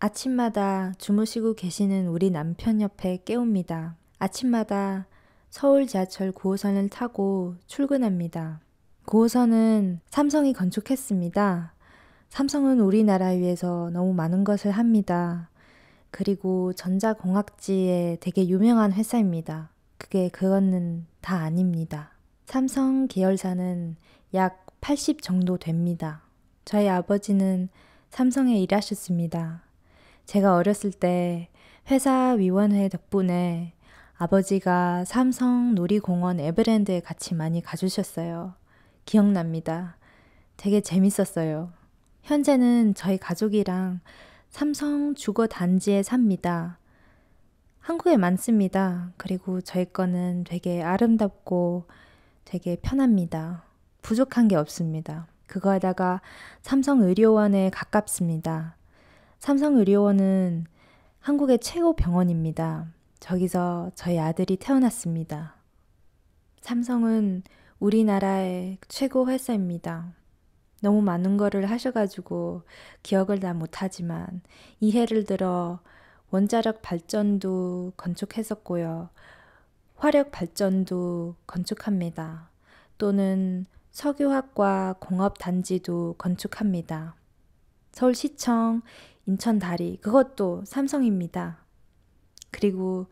아침마다 주무시고 계시는 우리 남편 옆에 깨웁니다. 아침마다 서울 지하철 9호선을 타고 출근합니다. 9호선은 삼성이 건축했습니다. 삼성은 우리나라 위에서 너무 많은 것을 합니다. 그리고 전자공학지에 되게 유명한 회사입니다. 그게 그거는 다 아닙니다. 삼성 계열사는 약 80 정도 됩니다. 저희 아버지는 삼성에 일하셨습니다. 제가 어렸을 때 회사 위원회 덕분에 아버지가 삼성 놀이공원 에버랜드에 같이 많이 가주셨어요. 기억납니다. 되게 재밌었어요. 현재는 저희 가족이랑 삼성 주거 단지에 삽니다. 한국에 많습니다. 그리고 저희 거는 되게 아름답고 되게 편합니다. 부족한 게 없습니다. 그거에다가 삼성 의료원에 가깝습니다. 삼성의료원은 한국의 최고 병원입니다. 저기서 저희 아들이 태어났습니다. 삼성은 우리나라의 최고 회사입니다. 너무 많은 거를 하셔가지고 기억을 다 못하지만 이해를 들어 원자력 발전도 건축했었고요. 화력 발전도 건축합니다. 또는 석유학과 공업단지도 건축합니다. 서울시청, 인천다리, 그것도 삼성입니다. 그리고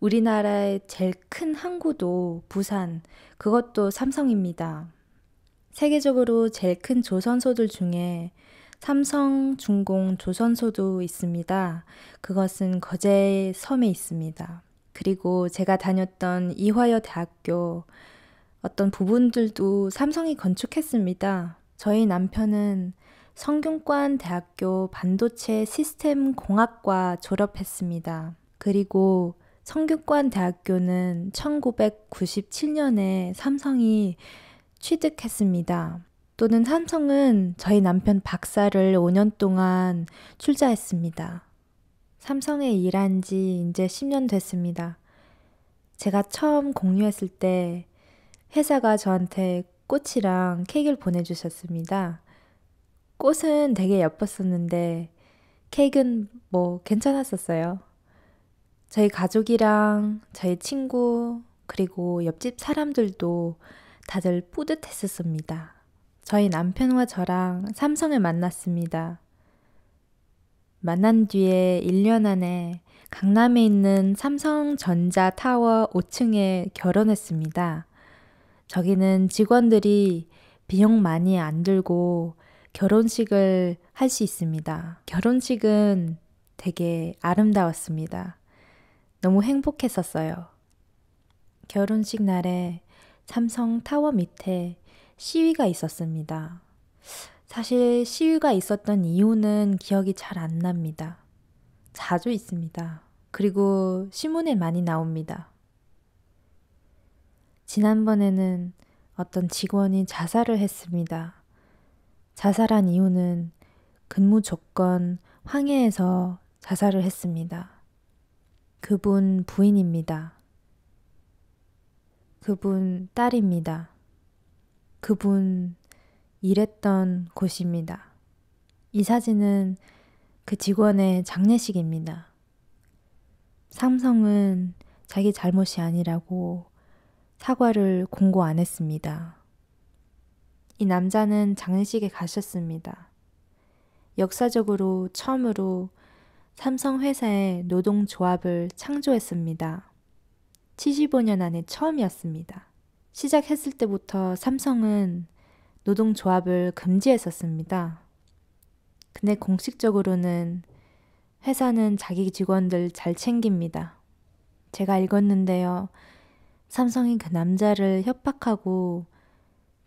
우리나라의 제일 큰 항구도 부산, 그것도 삼성입니다. 세계적으로 제일 큰 조선소들 중에 삼성, 중공, 조선소도 있습니다. 그것은 거제 섬에 있습니다. 그리고 제가 다녔던 이화여 대학교 어떤 부분들도 삼성이 건축했습니다. 저희 남편은 성균관 대학교 반도체 시스템 공학과 졸업했습니다. 그리고 성균관 대학교는 1997년에 삼성이 취득했습니다. 또는 삼성은 저희 남편 박사를 5년 동안 출자했습니다. 삼성에 일한 지 이제 10년 됐습니다. 제가 처음 공유했을 때 회사가 저한테 꽃이랑 케이크를 보내주셨습니다. 꽃은 되게 예뻤었는데 케이크는 뭐 괜찮았었어요. 저희 가족이랑 저희 친구 그리고 옆집 사람들도 다들 뿌듯했었습니다. 저희 남편과 저랑 삼성을 만났습니다. 만난 뒤에 1년 안에 강남에 있는 삼성전자 타워 5층에 결혼했습니다. 저기는 직원들이 비용 많이 안 들고 결혼식을 할 수 있습니다. 결혼식은 되게 아름다웠습니다. 너무 행복했었어요. 결혼식 날에 삼성 타워 밑에 시위가 있었습니다. 사실 시위가 있었던 이유는 기억이 잘 안 납니다. 자주 있습니다. 그리고 신문에 많이 나옵니다. 지난번에는 어떤 직원이 자살을 했습니다. 자살한 이유는 근무 조건 황해에서 자살을 했습니다. 그분 부인입니다. 그분 딸입니다. 그분 일했던 곳입니다. 이 사진은 그 직원의 장례식입니다. 삼성은 자기 잘못이 아니라고 사과를 공고 안 했습니다. 이 남자는 장례식에 가셨습니다. 역사적으로 처음으로 삼성 회사의 노동조합을 창조했습니다. 75년 안에 처음이었습니다. 시작했을 때부터 삼성은 노동조합을 금지했었습니다. 근데 공식적으로는 회사는 자기 직원들 잘 챙깁니다. 제가 읽었는데요. 삼성이 그 남자를 협박하고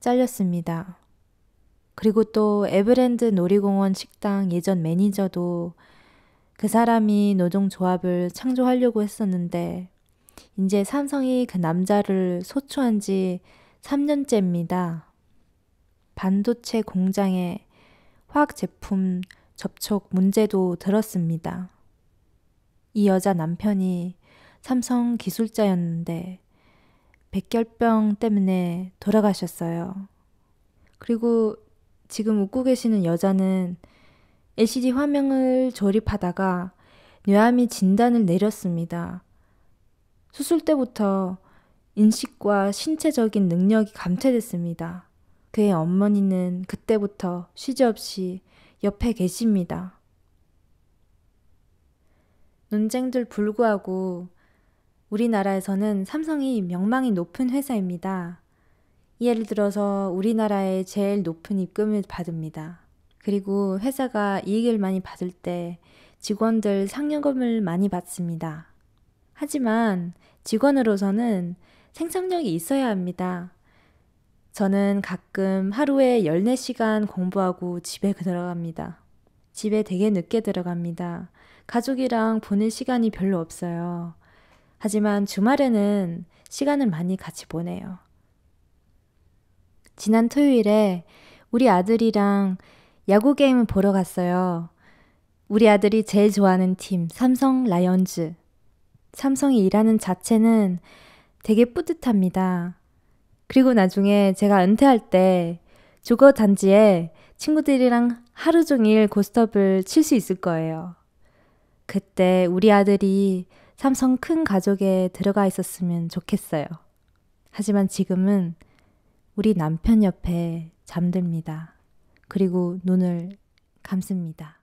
잘렸습니다. 그리고 또 에브랜드 놀이공원 식당 예전 매니저도 그 사람이 노동조합을 창조하려고 했었는데 이제 삼성이 그 남자를 소추한 지 3년째입니다. 반도체 공장에 화학 제품 접촉 문제도 들었습니다. 이 여자 남편이 삼성 기술자였는데 백혈병 때문에 돌아가셨어요. 그리고 지금 웃고 계시는 여자는 LCD 화면을 조립하다가 뇌암이 진단을 내렸습니다. 수술 때부터 인식과 신체적인 능력이 감퇴됐습니다. 그의 어머니는 그때부터 쉬지 없이 옆에 계십니다. 논쟁들 불구하고 우리나라에서는 삼성이 명망이 높은 회사입니다. 예를 들어서 우리나라의 제일 높은 입금을 받습니다. 그리고 회사가 이익을 많이 받을 때 직원들 상여금을 많이 받습니다. 하지만 직원으로서는 생산력이 있어야 합니다. 저는 가끔 하루에 14시간 공부하고 집에 들어갑니다. 집에 되게 늦게 들어갑니다. 가족이랑 보낼 시간이 별로 없어요. 하지만 주말에는 시간을 많이 같이 보내요. 지난 토요일에 우리 아들이랑 야구 게임을 보러 갔어요. 우리 아들이 제일 좋아하는 팀, 삼성 라이언즈. 삼성이 일하는 자체는 되게 뿌듯합니다. 그리고 나중에 제가 은퇴할 때 조거 단지에 친구들이랑 하루 종일 고스톱을 칠 수 있을 거예요. 그때 우리 아들이 삼성 큰 가족에 들어가 있었으면 좋겠어요. 하지만 지금은 우리 남편 옆에 잠듭니다. 그리고 눈을 감습니다.